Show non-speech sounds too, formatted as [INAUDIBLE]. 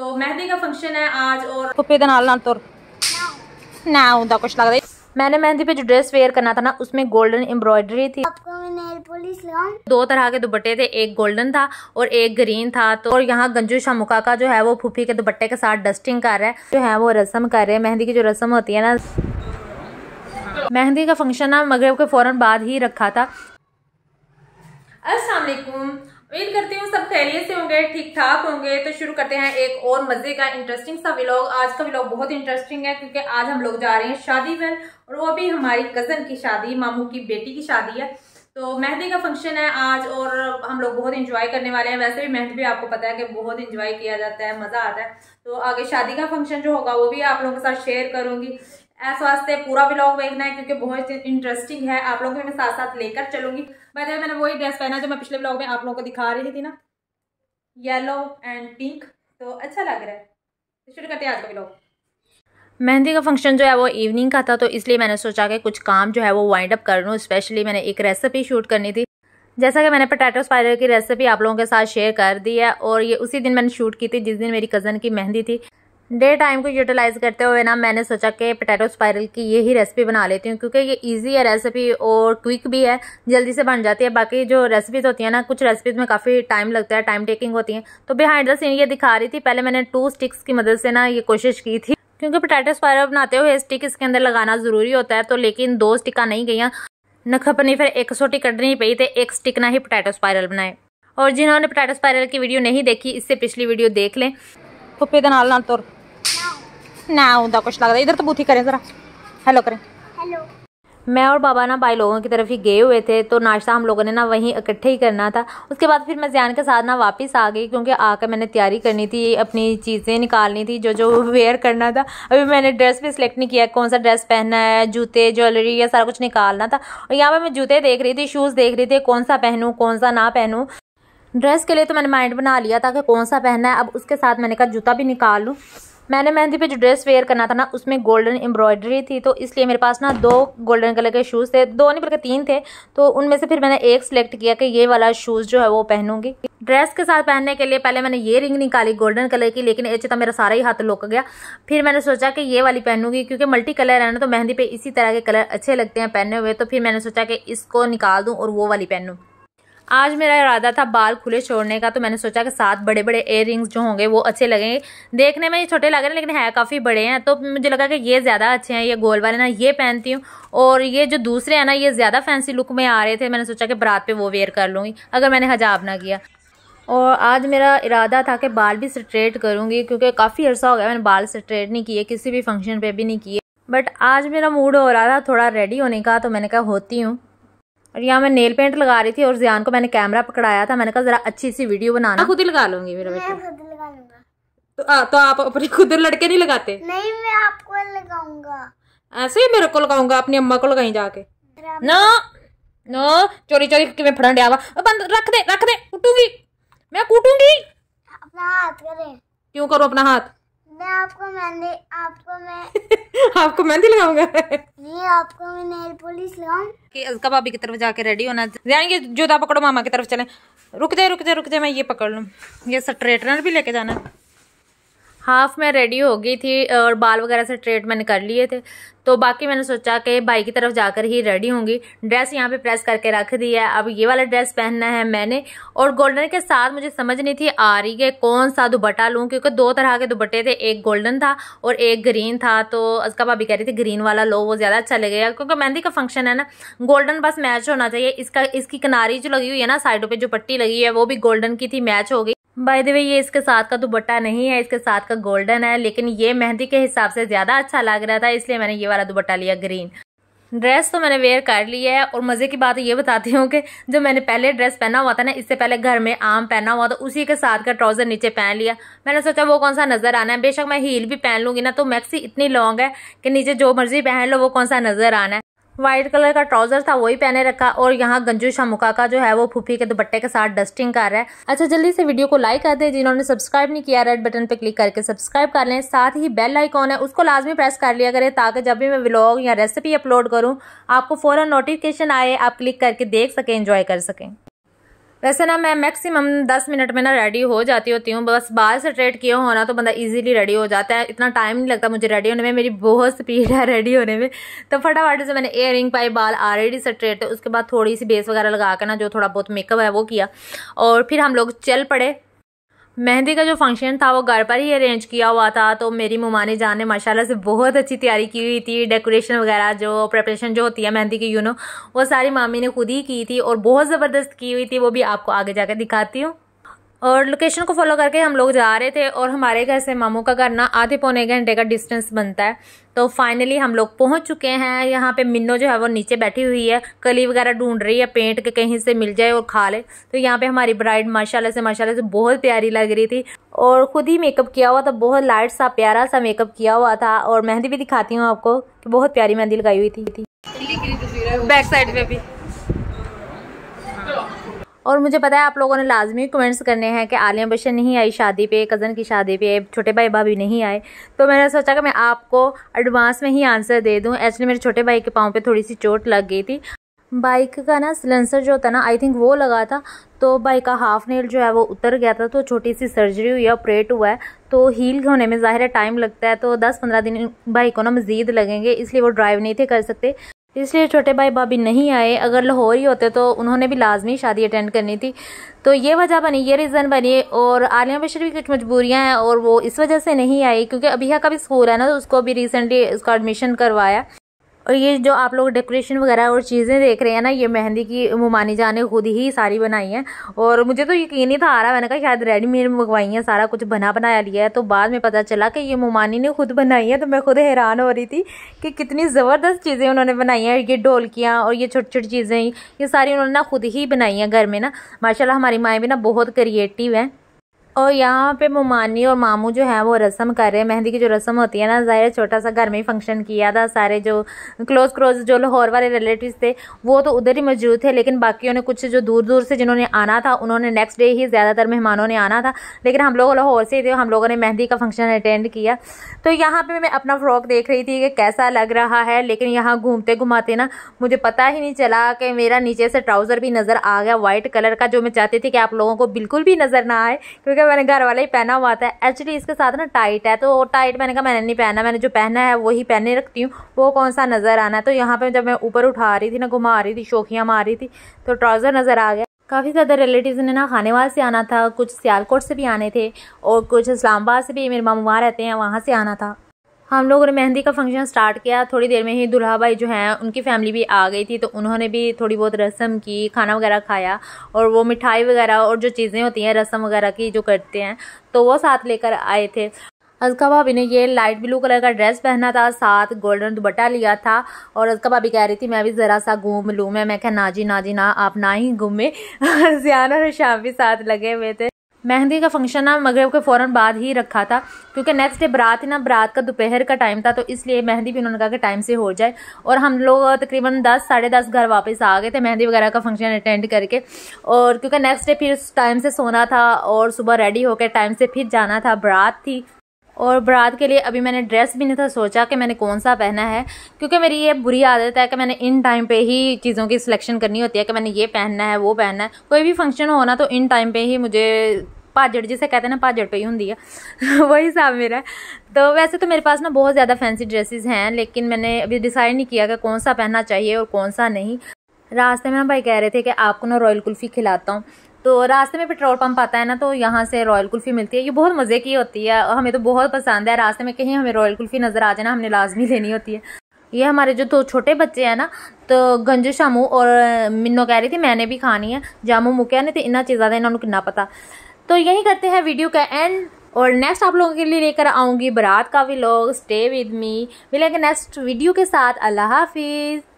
तो मेहंदी का फंक्शन है आज और फुप्पे के नाल ना तुर ना होता कुछ लगता मैंने मेहंदी पे जो ड्रेस वेयर करना था ना उसमें गोल्डन एम्ब्रॉयडरी थी दो तरह के दुपट्टे थे एक गोल्डन था और एक ग्रीन था तो और यहाँ गंजू शामुका का जो है वो फूफी के दुपट्टे के साथ डस्टिंग कर रहा है जो है वो रस्म कर रहे हैं मेहंदी की जो रस्म होती है ना मेहंदी का फंक्शन ना मगरब के फ़ौरन बाद ही रखा था असलकुम उम्मीद करती हूँ सब खैरियत से होंगे ठीक ठाक होंगे तो शुरू करते हैं एक और मज़े का इंटरेस्टिंग सा व्लॉग आज का व्लॉग बहुत इंटरेस्टिंग है क्योंकि आज हम लोग जा रहे हैं शादी में और वो भी हमारी कज़न की शादी मामू की बेटी की शादी है तो मेहंदी का फंक्शन है आज और हम लोग बहुत इंजॉय करने वाले हैं वैसे भी मेहंदी भी आपको पता है कि बहुत इंजॉय किया जाता है मज़ा आता है तो आगे शादी का फंक्शन जो होगा वो भी आप लोगों के साथ शेयर करूंगी ऐसा वास्ते पूरा ब्लॉग देखना है क्योंकि बहुत इंटरेस्टिंग है आप लोगों को मैं साथ साथ लेकर चलूंगी वैसे मैंने वही ड्रेस पहना जो मैं पिछले ब्लॉग में आप लोगों को दिखा रही थी ना येलो एंड पिंक तो अच्छा लग रहा है तो शुरू करते हैं आज का ब्लॉग मेहंदी का फंक्शन जो है वो इवनिंग का था तो इसलिए मैंने सोचा कि कुछ काम जो है वो वाइंड अप कर लूँ स्पेशली मैंने एक रेसिपी शूट करनी थी जैसा कि मैंने पटाटो स्पाइडर की रेसिपी आप लोगों के साथ शेयर कर दी है और ये उसी दिन मैंने शूट की थी जिस दिन मेरी कज़न की मेहंदी थी डे टाइम को यूटिलाइज़ करते हुए ना मैंने सोचा कि पोटैटो स्पाइरल की यही रेसिपी बना लेती हूँ क्योंकि ये इजी है रेसिपी और क्विक भी है जल्दी से बन जाती है बाकी जो रेसिपीज़ होती हैं ना कुछ रेसिपीज़ में काफ़ी टाइम लगता है टाइम टेकिंग होती है तो बिहाइंड द सीन ये दिखा रही थी पहले मैंने टू स्टिक्स की मदद से ना ये कोशिश की थी क्योंकि पोटैटो स्पाइरल बनाते हुए स्टिक इसके अंदर लगाना ज़रूरी होता है तो लेकिन दो स्टिका नहीं गई न खपनी फिर एक सोटी कटनी पी तो एक स्टिक ना ही पोटैटो स्पाइरल बनाए और जिन्होंने पोटैटो स्पाइरल की वीडियो नहीं देखी इससे पिछली वीडियो देख लें फुप्पे के नाल तुर ना उनका कुछ लगता इधर तो बूथी करें ज़रा हेलो करें हेलो मैं और बाबा ना भाई लोगों की तरफ ही गए हुए थे तो नाश्ता हम लोगों ने ना वहीं इकट्ठे ही करना था उसके बाद फिर मैं जैन के साथ ना वापस आ गई क्योंकि आकर मैंने तैयारी करनी थी अपनी चीज़ें निकालनी थी जो जो वेयर करना था अभी मैंने ड्रेस भी सिलेक्ट नहीं किया कौन सा ड्रेस पहनना है जूते ज्वेलरी या सारा कुछ निकालना था और यहाँ पर मैं जूते देख रही थी शूज़ देख रही थी कौन सा पहनूँ कौन सा ना पहनूँ ड्रेस के लिए तो मैंने माइंड बना लिया था कि कौन सा पहनना है अब उसके साथ मैंने कहा जूता भी निकाल लूँ मैंने मेहंदी पे जो ड्रेस वेयर करना था ना उसमें गोल्डन एम्ब्रॉयडरी थी तो इसलिए मेरे पास ना दो गोल्डन कलर के शूज़ थे दो नहीं बल्कि तीन थे तो उनमें से फिर मैंने एक सेलेक्ट किया कि ये वाला शूज़ जो है वो पहनूंगी ड्रेस के साथ पहनने के लिए पहले मैंने ये रिंग निकाली गोल्डन कलर की लेकिन ऐसे तो मेरा सारा ही हाथ लुक गया फिर मैंने सोचा कि ये वाली पहनूंगी क्योंकि मल्टी कलर है ना तो मेहंदी पे इसी तरह के कलर अच्छे लगते हैं पहने हुए तो फिर मैंने सोचा कि इसको निकाल दूँ और वो वाली पहनूँ आज मेरा इरादा था बाल खुले छोड़ने का तो मैंने सोचा कि साथ बड़े बड़े एयर जो होंगे वो अच्छे लगेंगे देखने में ये छोटे लग रहे हैं लेकिन है काफ़ी बड़े हैं तो मुझे लगा कि ये ज़्यादा अच्छे हैं ये गोल वाले ना ये पहनती हूँ और ये जो दूसरे हैं ना ये ज़्यादा फैंसी लुक में आ रहे थे मैंने सोचा कि बरात पर वो वेयर कर लूँगी अगर मैंने हजाब ना किया और आज मेरा इरादा था कि बाल भी स्ट्रेट करूँगी क्योंकि काफ़ी अर्सा हो गया मैंने बाल स्ट्रेट नहीं किए किसी भी फंक्शन पर भी नहीं किए बट आज मेरा मूड हो रहा था थोड़ा रेडी होने का तो मैंने कहा होती हूँ और यहाँ मैं नेल पेंट लगा रही थी और जियान को मैंने कैमरा पकड़ाया था मैंने कहा जरा अच्छी सी वीडियो बनाना खुद ही लगा लूंगी मेरा बेटा तो, तो आप अपने खुद लड़के नहीं लगाते नहीं मैं आपको लगाऊंगा ऐसे ही मेरे को लगाऊंगा अपनी अम्मा को लगाई जाके ना नो चोरी चोरी कि फड़न फड़न वा बंद रख दे रख दे कुटूंगी मैं कूटूंगी अपना हाथ करें क्यों करो अपना हाथ आपको मेहंदी आपको मैं [LAUGHS] आपको मेहंदी लगाऊंगा जी आपको मैं नेल पॉलिश लगाऊं कि अजका भाभी की तरफ जाके रेडी होना जाएंगे जूता पकड़ो मामा की तरफ चले रुक जाए रुक जाए रुक जाए मैं ये पकड़ लूँ ये स्ट्रेटनर भी लेके जाना है हाफ मैं रेडी हो गई थी और बाल वगैरह से ट्रीटमेंट कर लिए थे तो बाकी मैंने सोचा कि भाई की तरफ जाकर ही रेडी होंगी ड्रेस यहाँ पे प्रेस करके रख दी है अब ये वाला ड्रेस पहनना है मैंने और गोल्डन के साथ मुझे समझ नहीं थी आ रही है कौन सा दुपट्टा लूँ क्योंकि दो तरह के दुपट्टे थे एक गोल्डन था और एक ग्रीन था तो उसका भाभी कह रही थी ग्रीन वाला लो वो ज़्यादा अच्छा लगेगा क्योंकि मेहंदी का फंक्शन है ना गोल्डन बस मैच होना चाहिए इसका इसकी किनारी जो लगी हुई है ना साइडों पर जो पट्टी लगी है वो भी गोल्डन की थी मैच हो गई बाय द वे ये इसके साथ का दुबट्टा नहीं है इसके साथ का गोल्डन है लेकिन ये मेहंदी के हिसाब से ज़्यादा अच्छा लग रहा था इसलिए मैंने ये वाला दुबट्टा लिया ग्रीन ड्रेस तो मैंने वेयर कर ली है और मज़े की बात ये बताती हूँ कि जो मैंने पहले ड्रेस पहना हुआ था ना इससे पहले घर में आम पहना हुआ था उसी के साथ का ट्राउज़र नीचे पहन लिया मैंने सोचा वो कौन सा नज़र आना है बेशक मैं हील भी पहन लूँगी ना तो मैक्सी इतनी लॉन्ग है कि नीचे जो मर्ज़ी पहन लो वो कौन सा नज़र आना है व्हाइट कलर का ट्राउजर था वही पहने रखा और यहाँ गंजू शमुका का जो है वो फूफी के दुपट्टे के साथ डस्टिंग कर रहा है अच्छा जल्दी से वीडियो को लाइक कर दे जिन्होंने सब्सक्राइब नहीं किया रेड बटन पर क्लिक करके सब्सक्राइब कर लें साथ ही बेल आइकॉन है उसको लाजमी प्रेस कर लिया करें ताकि जब भी मैं व्लॉग या रेसिपी अपलोड करूँ आपको फ़ौरन नोटिफिकेशन आए आप क्लिक करके देख सकें इंजॉय कर सकें वैसे ना मैं मैक्सिमम दस मिनट में ना रेडी हो जाती होती हूँ बस बाल से ट्रेट किया होना तो बंदा इजीली रेडी हो जाता है इतना टाइम नहीं लगता मुझे रेडी होने में मेरी बहुत स्पीड है रेडी होने में तो फटाफट से मैंने एयर रिंग पाई बाल ऑलरेडी से थे उसके बाद थोड़ी सी बेस वगैरह लगा कर ना जो थोड़ा बहुत मेकअप है वो किया और फिर हम लोग चल पड़े मेहंदी का जो फंक्शन था वो घर पर ही अरेंज किया हुआ था तो मेरी मुमानी जान ने माशाल्लाह से बहुत अच्छी तैयारी की हुई थी डेकोरेशन वगैरह जो प्रेपरेशन जो होती है मेहंदी की यू नो वो सारी मामी ने खुद ही की थी और बहुत ज़बरदस्त की हुई थी वो भी आपको आगे जाकर दिखाती हूँ और लोकेशन को फॉलो करके हम लोग जा रहे थे और हमारे घर से मामू का घर ना आधे पौने घंटे का डिस्टेंस बनता है तो फाइनली हम लोग पहुंच चुके हैं यहाँ पे मिन्नो जो है वो नीचे बैठी हुई है कली वगैरह ढूंढ रही है पेंट के कहीं से मिल जाए और खा ले तो यहाँ पे हमारी ब्राइड माशाल्लाह से माशाल्लाह से बहुत प्यारी लग रही थी और ख़ुद ही मेकअप किया हुआ था बहुत लाइट सा प्यारा सा मेकअप किया हुआ था और मेहंदी भी दिखाती हूँ आपको बहुत प्यारी मेहंदी लगाई हुई थी बैक साइड में भी और मुझे पता है आप लोगों ने लाजमी कमेंट्स करने हैं कि आलिया बशन नहीं आई शादी पे कज़न की शादी पे छोटे भाई भाभी नहीं आए तो मैंने सोचा कि मैं आपको एडवांस में ही आंसर दे दूँ एक्चुअली मेरे छोटे भाई के पाँव पर थोड़ी सी चोट लग गई थी बाइक का ना सिलेंसर जो होता ना आई थिंक वो लगा था तो बाइक का हाफ नेल जो है वो उतर गया था तो छोटी सी सर्जरी हुई है ऑपरेट हुआ है तो हील होने में ज़ाहिर है टाइम लगता है तो 10-15 दिन बाइक को ना मज़ीद लगेंगे इसलिए वो ड्राइव नहीं थे कर सकते इसलिए छोटे भाई भाभी नहीं आए अगर लाहौर ही होते तो उन्होंने भी लाजमी शादी अटेंड करनी थी तो ये वजह बनी ये रीज़न बनी और आलिया बशर भी कुछ मजबूरियाँ हैं और वो इस वजह से नहीं आई क्योंकि अभी का भी स्कूल है ना तो उसको भी रिसेंटली उसका एडमिशन करवाया और ये जो आप लोग डेकोरेशन वगैरह और चीज़ें देख रहे हैं ना ये मेहंदी की मुमानी जान ने खुद ही सारी बनाई है और मुझे तो यकीन ही था आ रहा मैंने कहा शायद रेडीमेड मंगवाई है सारा कुछ बना बनाया लिया है तो बाद में पता चला कि ये मुमानी ने खुद बनाई है तो मैं खुद हैरान हो रही थी कि कितनी ज़बरदस्त चीज़ें उन्होंने बनाई हैं ये ढोलकियाँ और ये छोटी छोटी चीज़ें ये सारी उन्होंने ना खुद ही बनाई हैं घर में ना माशाल्लाह हमारी माएँ भी ना बहुत क्रिएटिव हैं और यहाँ पे मोमानी और मामू जो है वो रस्म कर रहे हैं मेहंदी की जो रस्म होती है ना ज़ाहिर छोटा सा घर में ही फंक्शन किया था सारे जो क्लोज क्लोज जो लाहौर वाले रिलेटिव थे वो तो उधर ही मौजूद थे लेकिन बाकियों ने कुछ जो दूर दूर से जिन्होंने आना था उन्होंने नेक्स्ट डे ही ज़्यादातर मेहमानों ने आना था लेकिन हम लोग लाहौर से थे हम लोगों ने मेहंदी का फंक्शन अटेंड किया तो यहाँ पर मैं अपना फ्रॉक देख रही थी कि कैसा लग रहा है लेकिन यहाँ घूमते घुमाते ना मुझे पता ही नहीं चला कि मेरा नीचे से ट्राउज़र भी नज़र आ गया वाइट कलर का जो मैं चाहती थी कि आप लोगों को बिल्कुल भी नज़र ना आए क्योंकि मैंने घर वाला ही पहना हुआ था एक्चुअली इसके साथ ना टाइट है तो टाइट मैंने कहा मैंने नहीं पहना मैंने जो पहना है वही पहने रखती हूँ वो कौन सा नज़र आना है तो यहाँ पे जब मैं ऊपर उठा रही थी ना घुमा रही थी शोखियाँ मार रही थी तो ट्राउज़र नज़र आ गया काफ़ी ज़्यादा रिलेटिव्स ने ना वाले से आना था कुछ सियालकोट से भी आने थे और कुछ इस्लामाबाद से भी मेरे मामा रहते हैं वहाँ से आना था हम लोगों ने मेहंदी का फंक्शन स्टार्ट किया थोड़ी देर में ही दुल्हा भाई जो हैं उनकी फैमिली भी आ गई थी तो उन्होंने भी थोड़ी बहुत रस्म की खाना वगैरह खाया और वो मिठाई वगैरह और जो चीज़ें होती हैं रस्म वगैरह की जो करते हैं तो वो साथ लेकर आए थे अजका भाभी ने ये लाइट ब्लू कलर का ड्रेस पहना था साथ गोल्डन दुपट्टा लिया था और अजका भाभी कह रही थी मैं भी ज़रा सा घूम लूँ मैं मैं कह ना जी ना जी ना आप ना ही घूमे जियाना [LAUGHS] और शाम भी साथ लगे हुए थे मेहंदी का फंक्शन ना मगरब के फ़ौर बाद ही रखा था क्योंकि नेक्स्ट डे बरात ना बरात का दोपहर का टाइम था तो इसलिए मेहंदी भी उन्होंने कहा कि टाइम से हो जाए और हम लोग तकरीबन दस साढ़े दस घर वापस आ गए थे मेहंदी वगैरह का फंक्शन अटेंड करके और क्योंकि नेक्स्ट डे फिर टाइम से सोना था और सुबह रेडी होकर टाइम से फिर जाना था बरात थी और बारात के लिए अभी मैंने ड्रेस भी नहीं था सोचा कि मैंने कौन सा पहना है क्योंकि मेरी ये बुरी आदत है कि मैंने इन टाइम पे ही चीज़ों की सिलेक्शन करनी होती है कि मैंने ये पहनना है वो पहनना है कोई भी फंक्शन हो ना तो इन टाइम पे ही मुझे भाजड़ जिसे कहते हैं ना भाजड़ पे ही होंगी है [LAUGHS] वही हिसाब मेरा तो वैसे तो मेरे पास ना बहुत ज़्यादा फैंसी ड्रेसेज हैं लेकिन मैंने अभी डिसाइड नहीं किया कि कौन सा पहनना चाहिए और कौन सा नहीं रास्ते में हम भाई कह रहे थे कि आपको ना रॉयल कुल्फ़ी खिलाता हूँ तो रास्ते में पेट्रोल पंप आता है ना तो यहाँ से रॉयल कुल्फ़ी मिलती है ये बहुत मज़े की होती है हमें तो बहुत पसंद है रास्ते में कहीं हमें रॉयल कुल्फ़ी नज़र आ जाए ना हमने लाजमी लेनी होती है ये हमारे जो दो छोटे बच्चे हैं ना तो गंजू शामू और मिन्नो कह रही थी मैंने भी खानी है जामू मुकिया ने तो इन्ना चीज़ा था इन्होंने किन्ना पता तो यही करते हैं वीडियो का एंड और नेक्स्ट आप लोगों के लिए लेकर आऊँगी बारात का भी लोग स्टे विद मी मिलेंगे नेक्स्ट वीडियो के साथ अल्लाह हाफिज़